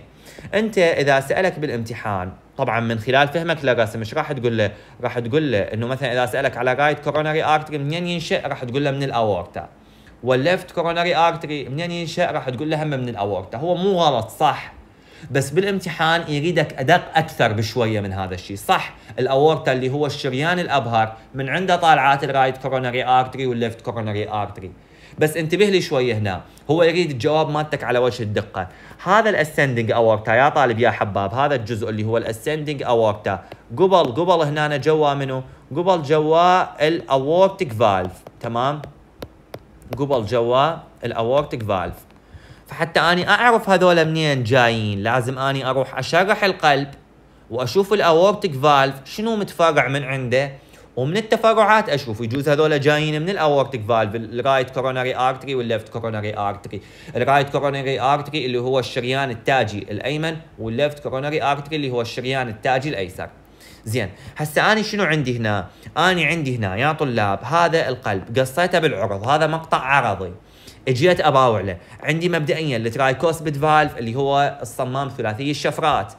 انت اذا سالك بالامتحان طبعا من خلال فهمك للرسم ايش راح تقول له راح تقول له انه مثلا اذا سالك على رايت كوروناري ارتري منين ينشئ راح تقول له من الاورتا والليفت كوروناري ارتري منين ينشئ راح تقول له هم من الاورتا هو مو غلط صح بس بالامتحان يريدك ادق اكثر بشويه من هذا الشيء صح الاورتا اللي هو الشريان الابهر من عنده طالعات الرايت كورونري ارتري والليفت كورونري ارتري بس انتبه لي شويه هنا هو يريد الجواب مالتك على وجه الدقه هذا الاسندنج اورتا يا طالب يا حباب هذا الجزء اللي هو الاسندنج اورتا قبل قبل هنا جوا منه قبل جوا الاورتيك فالف تمام قبل جوا الاورتيك فالف فحتى أني أعرف هذول منين جايين لازم أني أروح أشرح القلب وأشوف الأورتيك فالف شنو متفرع من عنده ومن التفرعات أشوف يجوز هذول جايين من الأورتيك فالف الرايت كوروناري آرتري والليفت كوروناري آرتري الرايت كوروناري آرتري اللي هو الشريان التاجي الأيمن والليفت كوروناري آرتري اللي هو الشريان التاجي الأيسر زين هسه انا شنو عندي هنا انا عندي هنا يا طلاب هذا القلب قصيته بالعرض هذا مقطع عرضي اجيت اباوع له عندي مبدئيا كوسبت فالف اللي هو الصمام ثلاثي الشفرات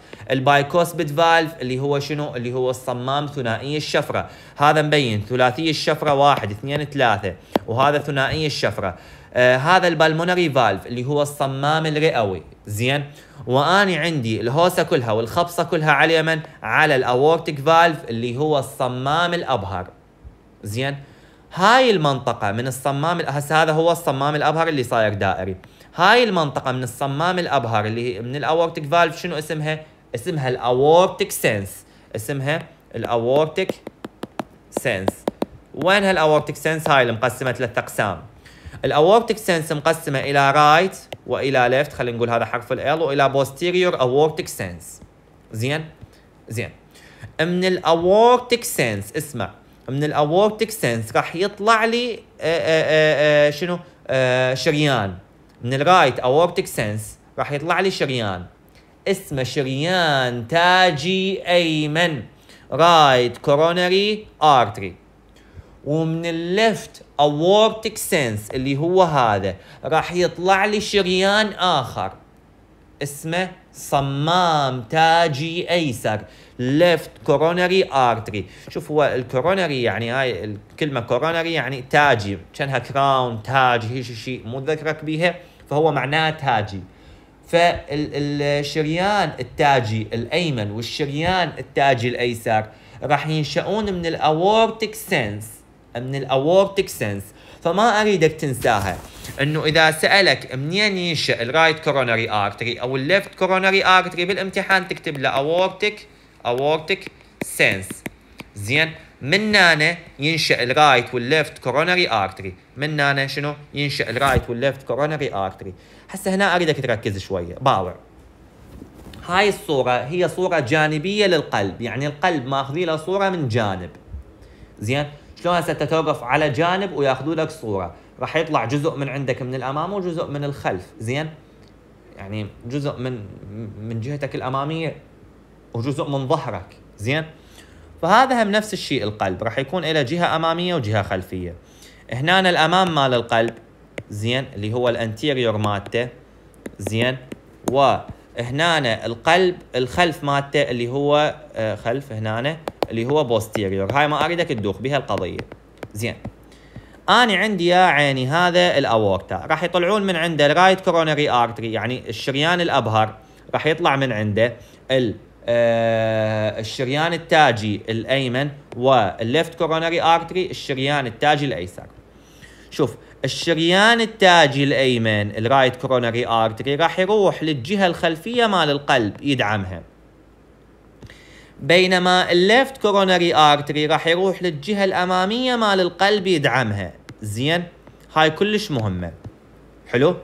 كوسبت فالف اللي هو شنو اللي هو الصمام ثنائي الشفره هذا مبين ثلاثي الشفره واحد اثنين ثلاثه وهذا ثنائي الشفره آه هذا البالمونري فالف اللي هو الصمام الرئوي زين واني عندي الهوسه كلها والخبصه كلها على اليمن على الاورتيك فالف اللي هو الصمام الابهر زين هاي المنطقة من الصمام هسه هذا هو الصمام الأبهر اللي صاير دائري هاي المنطقة من الصمام الأبهر اللي من الأورتيك فالف شنو اسمها؟ اسمها الأورتيك سنس اسمها الأورتيك سنس وين هالأورتيك سنس هاي اللي مقسمة ثلاث أقسام الأورتيك سنس مقسمة إلى رايت وإلى ليفت خلينا نقول هذا حرف ال وإلى بوستيريور أورتيك سنس زين زين من الأورتيك سنس اسمع من الاورتيك سنس راح يطلع لي آآ آه، آآ آه، آه، شنو آآ شريان من الرايت اورتيك سنس راح يطلع لي شريان اسمه شريان تاجي ايمن رايت كورونري ارتري ومن اللفت اورتيك سنس اللي هو هذا راح يطلع لي شريان اخر اسمه صمام تاجي ايسر left coronary artery شوف هو الكورونري يعني هاي الكلمة كورونري يعني تاجي كانها كراون تاج هي شيء مو ذكرك بيها فهو معناه تاجي فالشريان التاجي الايمن والشريان التاجي الايسر راح ينشؤون من الاورتك سنس من الاورتك سنس فما اريدك تنساها انه اذا سالك منين ينشا الرايت كورونري ارتري او الليفت كورونري ارتري بالامتحان تكتب له اورتك aortic sense زين من هنا ينشا الرايت والليفت كورونري ارتري من هنا شنو ينشا الرايت والليفت كورونري ارتري هسه هنا اريدك تركز شويه باوع هاي الصورة هي صورة جانبية للقلب يعني القلب ماخذي له صورة من جانب زين شلون هسه تتوقف على جانب وياخذوا لك صورة راح يطلع جزء من عندك من الامام وجزء من الخلف زين يعني جزء من من جهتك الاماميه وجزء من ظهرك زين فهذا هم نفس الشيء القلب راح يكون له جهه اماميه وجهه خلفيه هنا الامام مال القلب زين اللي هو الانتيريور مالته زين وهنا القلب الخلف مالته اللي هو آه، خلف هنا اللي هو بوستيريور هاي ما اريدك تدوخ بها القضيه زين انا عندي يا عيني هذا الاورتا راح يطلعون من عنده الرايت كورونري ارتري يعني الشريان الابهر راح يطلع من عنده ال آه، الشريان التاجي الايمن والليفت كوروناري ارتري الشريان التاجي الايسر شوف الشريان التاجي الايمن الرايت كوروناري ارتري راح يروح للجهه الخلفيه مال القلب يدعمها بينما الليفت كوروناري ارتري راح يروح للجهه الاماميه مال القلب يدعمها زين هاي كلش مهمه حلو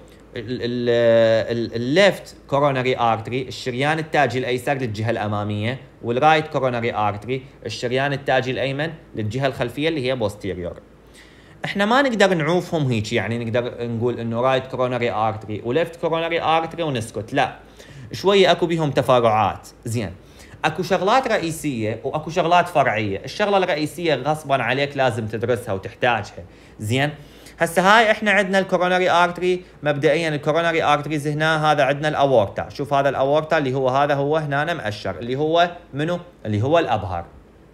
الليفت كوروناري ارتري الشريان التاجي الايسر للجهه الاماميه والرايت كوروناري ارتري الشريان التاجي الايمن للجهه الخلفيه اللي هي بوستيريور احنا ما نقدر نعوفهم هيك يعني نقدر نقول انه رايت كوروناري ارتري وليفت كوروناري ارتري ونسكت لا شوي اكو بيهم تفرعات زين اكو شغلات رئيسيه واكو شغلات فرعيه الشغله الرئيسيه غصبا عليك لازم تدرسها وتحتاجها زين هسه هاي احنا عندنا الكوروناري ارتري مبدئيا الكوروناري ارتريز هنا هذا عندنا الاورتا شوف هذا الاورتا اللي هو هذا هو هنا مأشر اللي هو منو اللي هو الابهر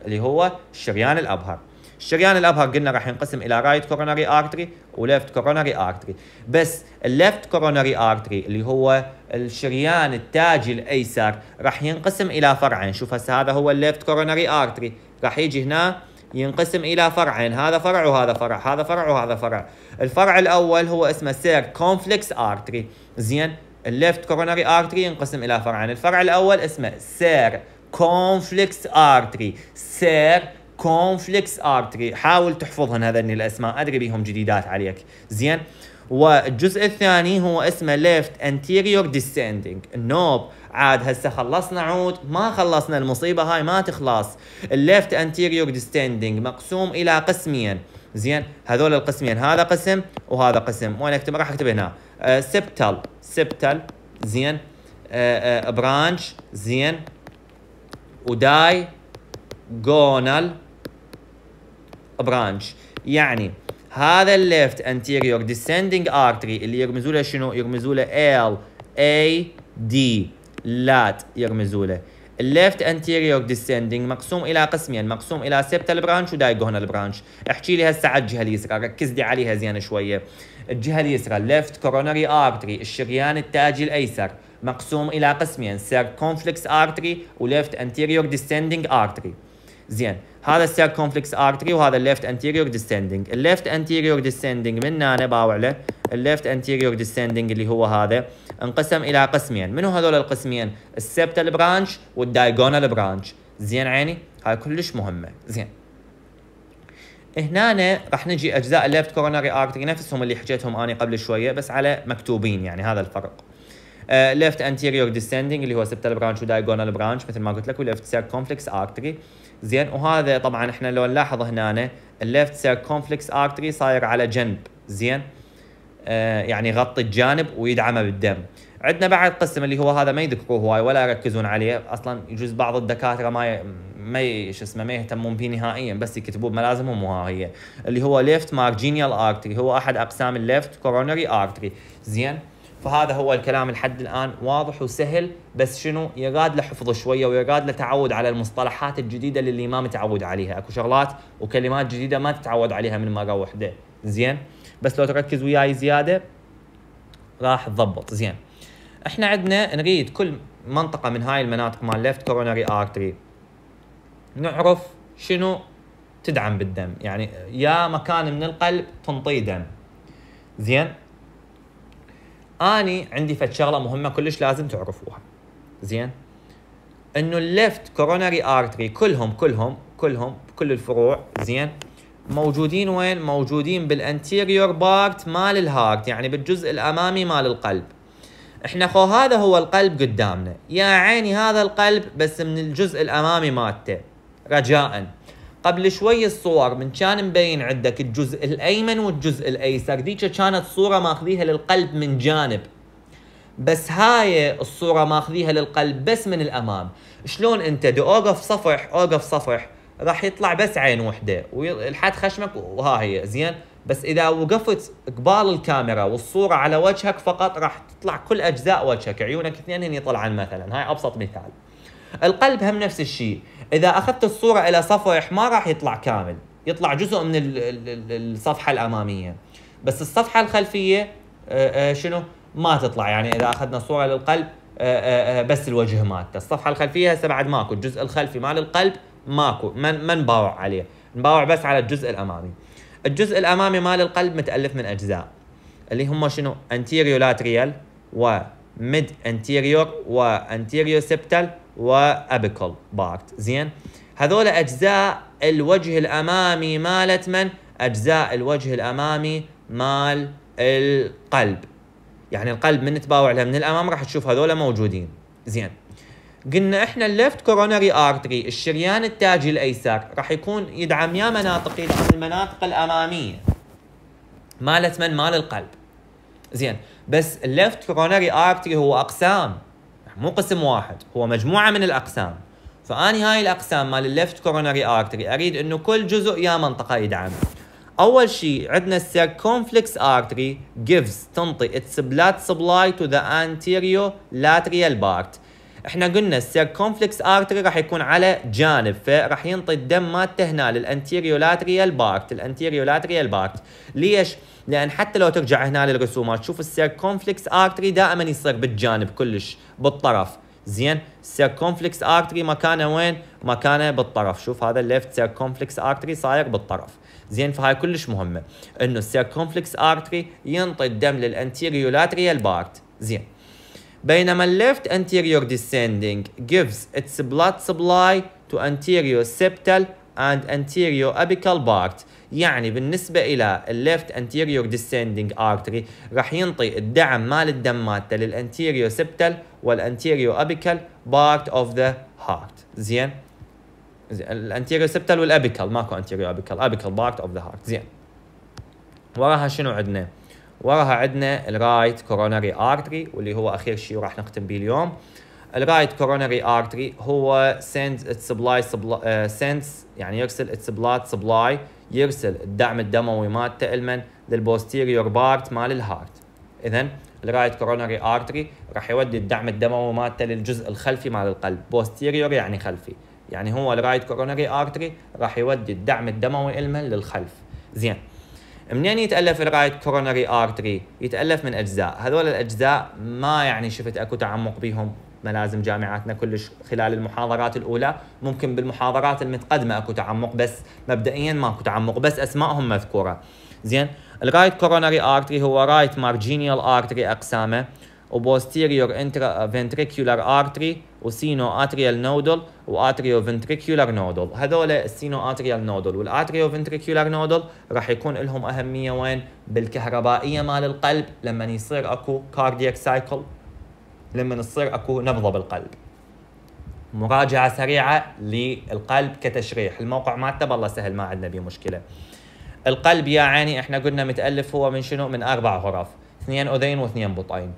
اللي هو الشريان الابهر الشريان الابهر قلنا راح ينقسم الى رايت كوروناري ارتري وليفت كوروناري ارتري بس الليفت كوروناري ارتري اللي هو الشريان التاجي الايسر راح ينقسم الى فرعين شوف هسه هذا هو الليفت كوروناري ارتري راح يجي هنا ينقسم إلى فرعين هذا فرع وهذا فرع هذا فرع وهذا فرع الفرع الأول هو اسمه سير كونفليكس آرتري زين الليفت كورونري آرتري ينقسم إلى فرعين الفرع الأول اسمه سير كونفليكس آرتري سير كونفليكس آرتري حاول تحفظهن هذني الأسماء أدري بيهم جديدات عليك زين والجزء الثاني هو اسمه ليفت انتيريور ديسيندينج النوب عاد هسه خلصنا عود ما خلصنا المصيبه هاي ما تخلص الليفت انتيريور ديستندنج مقسوم الى قسمين زين هذول القسمين هذا قسم وهذا قسم وانا اكتب راح اكتب هنا أه سبتل سبتل زين أه أه برانش زين وداي جونال برانش يعني هذا الليفت انتيريور ديسندنج ارتري اللي يرمزوا له شنو يرمزوا له ال اي دي لات يرمزوا له الليفت انتيريور ديسندنج مقسوم الى قسمين مقسوم الى سيبتال برانش ودايجونال برانش احكي لي هسه على الجهه اليسرى ركز لي عليها زين شويه الجهه اليسرى ليفت كورونري ارتري الشريان التاجي الايسر مقسوم الى قسمين سيركونفلكس ارتري وليفت انتيريور ديسندنج ارتري زين هذا السير كونفلكس ارتري وهذا الليفت انتيريور ديسندنج الليفت انتيريور ديسندنج من هنا باوع له الليفت انتيريور ديسندنج اللي هو هذا انقسم الى قسمين منو هذول القسمين السبتال برانش والدايجونال برانش زين عيني هاي كلش مهمه زين هنا راح نجي اجزاء الليفت كورونري ارتري نفسهم اللي حكيتهم اني قبل شويه بس على مكتوبين يعني هذا الفرق ليفت انتيريور ديسندنج اللي هو سبتال برانش ودايجونال برانش مثل ما قلت لك وليفت سير كومبلكس ارتري زين وهذا طبعا احنا لو نلاحظ هنا الليفت سيركونفلكس ارتري صاير على جنب زين آه، يعني غطي الجانب ويدعمه بالدم عندنا بعد قسم اللي هو هذا ما يذكروه هواي ولا يركزون عليه اصلا يجوز بعض الدكاتره ما ي... ما شو اسمه ما يهتمون فيه نهائيا بس يكتبوه بملازمهم وها هي اللي هو ليفت مارجينيال ارتري هو احد اقسام الليفت كورونري ارتري زين فهذا هو الكلام لحد الان واضح وسهل بس شنو يقاد له حفظ شويه ويقاد له تعود على المصطلحات الجديده اللي, ما متعود عليها اكو شغلات وكلمات جديده ما تتعود عليها من مره وحده زين بس لو تركز وياي زياده راح تضبط زين احنا عندنا نريد كل منطقه من هاي المناطق مال ليفت كورونري ارتري نعرف شنو تدعم بالدم يعني يا مكان من القلب تنطي دم زين اني عندي فد شغله مهمه كلش لازم تعرفوها زين انه الليفت كوروناري ارتري كلهم كلهم كلهم كل الفروع زين موجودين وين موجودين بالانتيريور بارت مال الهارت يعني بالجزء الامامي مال القلب احنا خو هذا هو القلب قدامنا يا عيني هذا القلب بس من الجزء الامامي مالته رجاءً قبل شوي الصور من كان مبين عندك الجزء الايمن والجزء الايسر ذيك كانت صوره ماخذيها للقلب من جانب بس هاي الصوره ماخذيها للقلب بس من الامام شلون انت دي اوقف صفح اوقف صفح راح يطلع بس عين وحده والحد خشمك وها هي زين بس اذا وقفت قبال الكاميرا والصوره على وجهك فقط راح تطلع كل اجزاء وجهك عيونك اثنين هني طلعن مثلا هاي ابسط مثال القلب هم نفس الشيء اذا اخذت الصوره الى صفوه ما راح يطلع كامل يطلع جزء من الصفحه الاماميه بس الصفحه الخلفيه آه، آه، شنو ما تطلع يعني اذا اخذنا صوره للقلب آه، بس الوجه مالته الصفحه الخلفيه هسه بعد ماكو الجزء الخلفي مال القلب ماكو من ما نباوع عليه نباوع بس على الجزء الامامي الجزء الامامي مال القلب متالف من اجزاء اللي هم شنو انتيريو لاتريال ميد انتيريور وانتيريو سبتال وابيكال باكت زين هذول اجزاء الوجه الامامي مالت من اجزاء الوجه الامامي مال القلب يعني القلب من تباوع له من الامام راح تشوف هذول موجودين زين قلنا احنا الليفت كورونري ارتري الشريان التاجي الايسر راح يكون يدعم يا مناطق يدعم المناطق الاماميه مالت من مال القلب زين بس الليفت كورونري ارتري هو اقسام مو قسم واحد هو مجموعه من الاقسام فاني هاي الاقسام مال الليفت كورونري ارتري اريد انه كل جزء يا منطقه يدعم اول شيء عندنا السيركونفلكس ارتري جيفز تنطي its blood supply to the anterior lateral part احنا قلنا السيركونفلكس ارتري راح يكون على جانب فراح ينطي الدم مالته هنا للانتيريو لاتريال بارت الانتيريو لاتريال بارت ليش؟ لان حتى لو ترجع هنا للرسومات تشوف السيركونفلكس ارتري دائما يصير بالجانب كلش بالطرف زين السيركونفلكس ارتري مكانه وين؟ مكانه بالطرف شوف هذا الليفت سيركونفلكس ارتري صاير بالطرف زين فهاي كلش مهمه انه السيركونفلكس ارتري ينطي الدم للانتيريو لاتريال بارت زين بينما left anterior descending gives its blood supply to anterior septal and anterior apical part يعني بالنسبة إلى left anterior descending artery راح ينطي الدعم مال الدم مالته للانتيريو سبتال anterior apical part of the heart زين الانتيريو سبتال apical ماكو anterior apical apical part of the heart زين وراها شنو عندنا؟ وراها عندنا الرايت كوروناري ارتري واللي هو اخير شيء راح نختم به اليوم الرايت كوروناري ارتري هو sends its supply, آه، يعني يرسل its blood سبلاي يرسل الدعم الدموي مالته المن للبوستيريور بارت مال الهارت اذا الرايت كوروناري ارتري راح يودي الدعم الدموي مالته للجزء الخلفي مال القلب بوستيريور يعني خلفي يعني هو الرايت كوروناري ارتري راح يودي الدعم الدموي المن للخلف زين منين يتالف الرايت كورونري ارتري؟ يتالف من اجزاء، هذول الاجزاء ما يعني شفت اكو تعمق بيهم ملازم جامعاتنا كلش خلال المحاضرات الاولى، ممكن بالمحاضرات المتقدمه اكو تعمق بس مبدئيا ماكو تعمق بس اسمائهم مذكوره. زين الرايت كورونري ارتري هو رايت مارجينيال ارتري اقسامه posterior انترا artery ارتري وسينو atrial نودل واتريو فنتريكيولار نودل هذول السينو atrial نودل والاتريو ventricular نودل راح يكون لهم اهميه وين بالكهربائيه مال القلب لما يصير اكو cardiac cycle لما يصير اكو نبضه بالقلب مراجعه سريعه للقلب كتشريح الموقع مالته الله سهل ما عندنا به مشكله القلب يا عيني احنا قلنا متالف هو من شنو من اربع غرف اثنين اذين واثنين بطين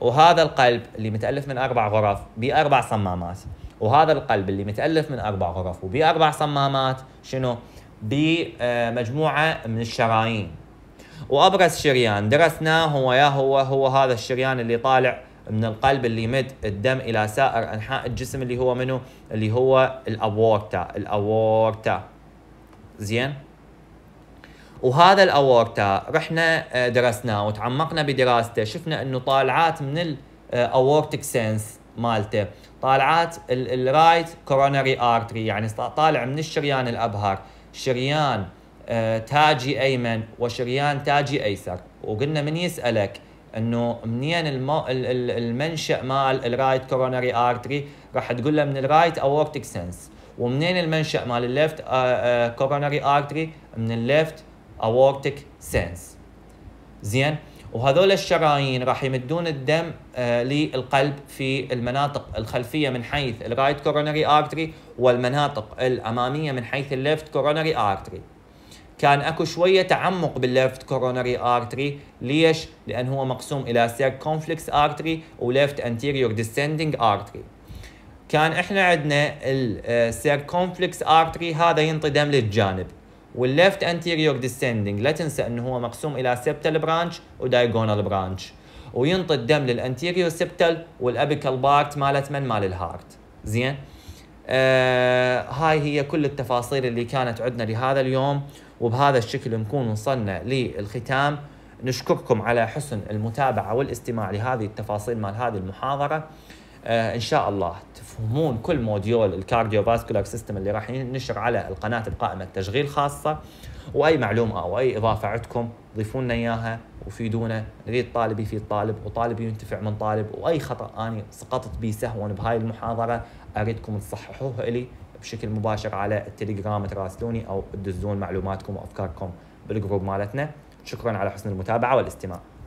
وهذا القلب اللي متالف من اربع غرف باربع صمامات وهذا القلب اللي متالف من اربع غرف وباربع صمامات شنو بمجموعه من الشرايين وابرز شريان درسناه هو يا هو هو هذا الشريان اللي طالع من القلب اللي يمد الدم الى سائر انحاء الجسم اللي هو منه اللي هو الاورتا الاورتا زين وهذا الاورتا رحنا آه، درسناه وتعمقنا بدراسته شفنا انه طالعات من الاورتك آه، سنس مالته طالعات الرايت كورونري ارتري يعني طالع من الشريان الابهر شريان آه، تاجي ايمن وشريان تاجي ايسر وقلنا من يسالك انه منين المو... المنشا مال الرايت كورونري ارتري راح تقول له من الرايت اورتك سنس ومنين المنشا مال الليفت كورونري ارتري من الليفت aortic sense زين وهذول الشرايين راح يمدون الدم آه للقلب في المناطق الخلفيه من حيث الرايت كورونري ارتري والمناطق الاماميه من حيث الليفت كورونري ارتري كان اكو شويه تعمق بالليفت كورونري ارتري ليش لان هو مقسوم الى سيركونفلكس ارتري وليفت انتيريور ديسندنج ارتري كان احنا عندنا السيركونفلكس ارتري آه، هذا ينطي دم للجانب والليفت انتيريور ديسندنج لا تنسى انه هو مقسوم الى سبتال برانش ودايجونال برانش وينطي الدم للانتيريور سبتال والابيكال بارت مالت من مال الهارت زين آه هاي هي كل التفاصيل اللي كانت عندنا لهذا اليوم وبهذا الشكل نكون وصلنا للختام نشكركم على حسن المتابعة والاستماع لهذه التفاصيل مال هذه المحاضرة آه، ان شاء الله تفهمون كل موديول الكارديو فاسكولار سيستم اللي راح ينشر على القناه بقائمه تشغيل خاصه واي معلومه او اي اضافه عندكم ضيفوا لنا اياها وفيدونا نريد طالب يفيد طالب وطالب ينتفع من طالب واي خطا اني سقطت به سهوا بهاي المحاضره اريدكم تصححوه لي بشكل مباشر على التليجرام تراسلوني او تدزون معلوماتكم وافكاركم بالجروب مالتنا شكرا على حسن المتابعه والاستماع